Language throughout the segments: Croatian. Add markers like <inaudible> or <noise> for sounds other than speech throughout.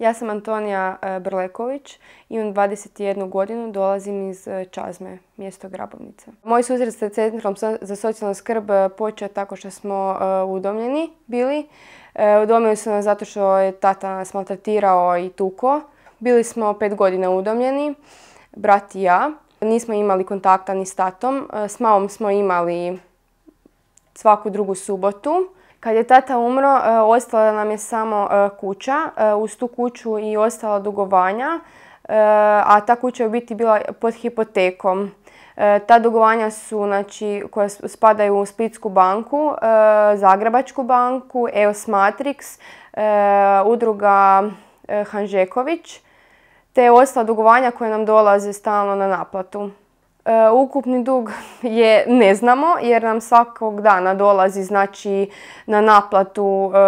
Ja sam Antonija e, Brleković, imam 21 godinu, dolazim iz e, Čazme, mjesto Grabovnice. Moj susret sa Centrom za socijalnu skrb e, počeo tako što smo udomljeni bili. Udomljeni su nas zato što je tata nas maltretirao i tuko. Bili smo pet godina udomljeni, brat i ja. Nismo imali kontakta ni s tatom. S mamom smo imali svaku drugu subotu. Kad je tata umro, e, ostala nam je samo e, kuća. E, uz tu kuću i ostala dugovanja, a ta kuća je u biti bila pod hipotekom. Ta dugovanja su, znači, koja spadaju u Splitsku banku, Zagrebačku banku, EOS Matrix, udruga Hanžeković, te ostala dugovanja koje nam dolaze stalno na naplatu. E, ukupni dug <laughs> je ne znamo jer nam svakog dana dolazi znači na naplatu, e,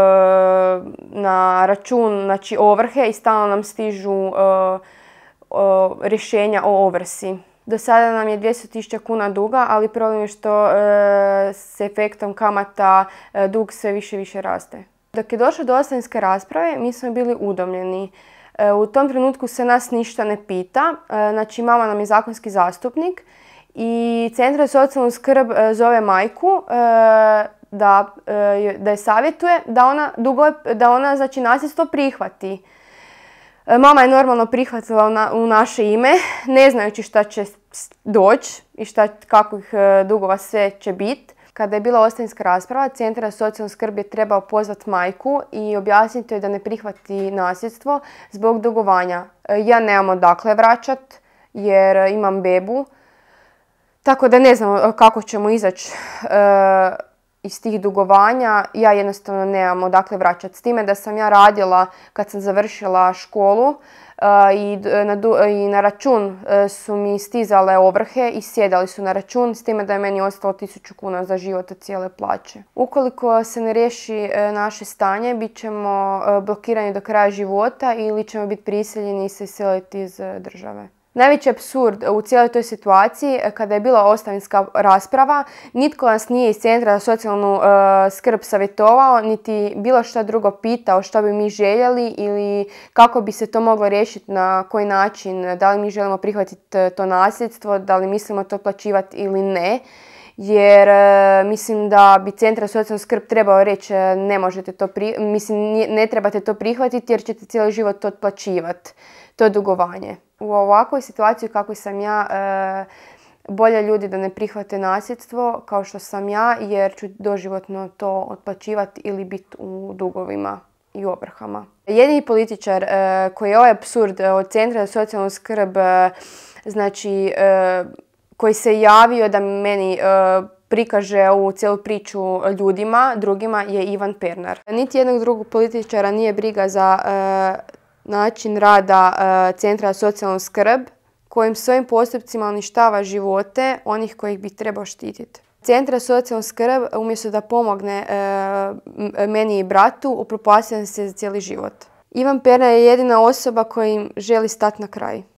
na račun znači ovrhe i stalno nam stižu e, rješenja o ovrsi. Do sada nam je 200.000 kuna duga, ali problem je što s efektom kamata dug sve više i više raste. Dok je došlo do ostavinske rasprave, mi smo bili udomljeni. E, u tom trenutku se nas ništa ne pita, e, znači mama nam je zakonski zastupnik i Centar za socijalnu skrb e, zove majku da, je savjetuje da ona, dugo, da znači, nasljedstvo prihvati. Mama je normalno prihvatila u naše ime, ne znajući šta će doći i kakvih dugova sve će biti. Kada je bila ostavinska rasprava, Centar za socijalnu skrb je trebao pozvati majku i objasniti joj da ne prihvati nasljedstvo zbog dugovanja. E, ja nemam odakle vraćat jer imam bebu, tako da ne znam kako ćemo izaći e, iz tih dugovanja ja jednostavno nemam odakle vraćati. S time da sam ja radila kad sam završila školu e, i, na račun e, su mi stizale ovrhe i sjedali su na račun s time da je meni ostalo 1000 kuna za život od cijele plaće. Ukoliko se ne riješi e, naše stanje, bit ćemo blokirani do kraja života ili ćemo biti prisiljeni i se iseliti iz države. Najveći absurd e, u cijeloj toj situaciji e, kada je bila ostavinska rasprava, nitko nas nije iz Centra za socijalnu e, skrb savjetovao, niti bilo što drugo pitao što bi mi željeli ili kako bi se to moglo riješiti, na koji način, da li mi želimo prihvatiti to nasljedstvo, da li mislimo to plaćivati ili ne jer e, mislim da bi centar socijalnu skrb trebao reći e, ne možete to mislim ne trebate to prihvatiti jer ćete cijeli život to otplaćivati to dugovanje u ovakvoj situaciji kako sam ja e, bolje ljudi da ne prihvate nasljedstvo kao što sam ja jer ću doživotno to otplaćivati ili biti u dugovima i obrhama. Jedini političar koji je ovaj absurd od Centra za socijalnu skrb znači koji se javio da meni e, prikaže ovu cijelu priču ljudima, drugima je Ivan Pernar. Niti jednog drugog političara nije briga za e, način rada e, Centra za socijalnu skrb kojim svojim postupcima uništava živote onih kojih bi trebao štititi. Centra socijalnu skrb, umjesto da pomogne meni i bratu, upropastio se za cijeli život. Ivan Pernar je jedina osoba kojim želi stati na kraj.